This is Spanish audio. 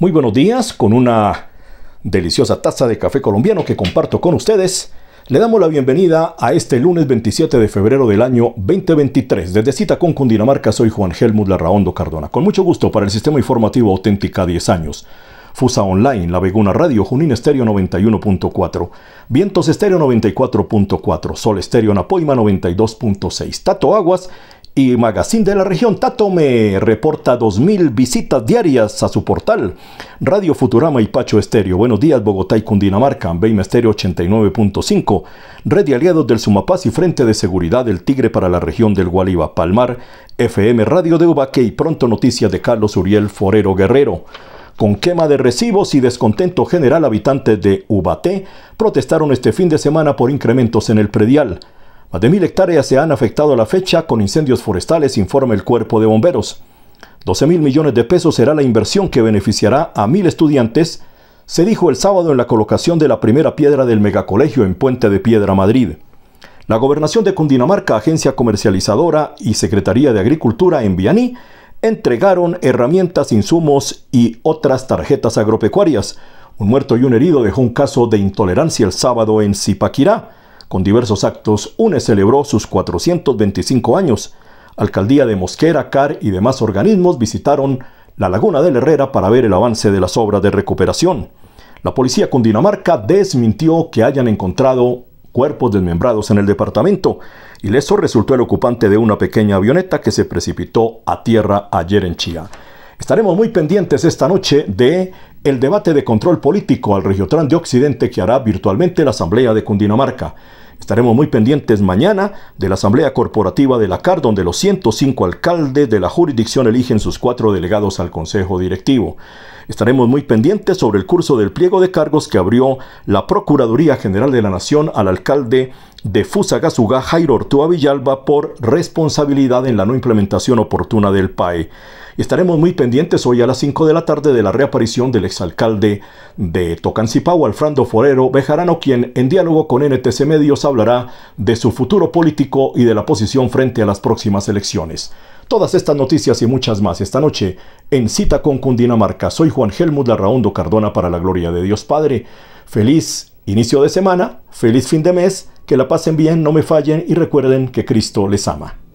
Muy buenos días, con una deliciosa taza de café colombiano que comparto con ustedes. Le damos la bienvenida a este lunes 27 de febrero del año 2023. Desde Cita con Cundinamarca soy Juan Helmut Larraondo Cardona. Con mucho gusto para el Sistema Informativo Auténtica 10 años. Fusa Online, La Veguna Radio, Junín Estéreo 91.4, Vientos Estéreo 94.4, Sol Estéreo Napoima 92.6, Tato Aguas y Magazine de la región Tatome reporta 2.000 visitas diarias a su portal Radio Futurama y Pacho Estéreo. Buenos días Bogotá y Cundinamarca, Beima Estéreo 89.5, Red de Aliados del Sumapaz y Frente de Seguridad del Tigre para la región del Gualiba, Palmar, FM Radio de Ubaque y pronto noticias de Carlos Uriel Forero Guerrero. Con quema de recibos y descontento general, habitantes de Ubaté protestaron este fin de semana por incrementos en el predial. Más de mil hectáreas se han afectado a la fecha con incendios forestales, informa el Cuerpo de Bomberos. 12 mil millones de pesos será la inversión que beneficiará a mil estudiantes, se dijo el sábado en la colocación de la primera piedra del megacolegio en Puente de Piedra, Madrid. La Gobernación de Cundinamarca, Agencia Comercializadora y Secretaría de Agricultura en Vianí entregaron herramientas, insumos y otras tarjetas agropecuarias. Un muerto y un herido dejó un caso de intolerancia el sábado en Zipaquirá. Con diversos actos, UNE celebró sus 425 años. Alcaldía de Mosquera, CAR y demás organismos visitaron la Laguna del Herrera para ver el avance de las obras de recuperación. La policía cundinamarca desmintió que hayan encontrado cuerpos desmembrados en el departamento. y Ileso resultó el ocupante de una pequeña avioneta que se precipitó a tierra ayer en Chía. Estaremos muy pendientes esta noche de el debate de control político al Regiotrán de Occidente que hará virtualmente la Asamblea de Cundinamarca. Estaremos muy pendientes mañana de la Asamblea Corporativa de la CAR, donde los 105 alcaldes de la jurisdicción eligen sus cuatro delegados al Consejo Directivo. Estaremos muy pendientes sobre el curso del pliego de cargos que abrió la Procuraduría General de la Nación al alcalde de Fusagasugá Jairo Ortúa Villalba por responsabilidad en la no implementación oportuna del PAE. Estaremos muy pendientes hoy a las 5 de la tarde de la reaparición del exalcalde de Tocancipau, Alfredo Forero Bejarano, quien en diálogo con NTC Medios hablará de su futuro político y de la posición frente a las próximas elecciones. Todas estas noticias y muchas más esta noche en Cita con Cundinamarca. Soy Juan Helmut Larraondo Cardona para la gloria de Dios Padre. Feliz Inicio de semana, feliz fin de mes, que la pasen bien, no me fallen y recuerden que Cristo les ama.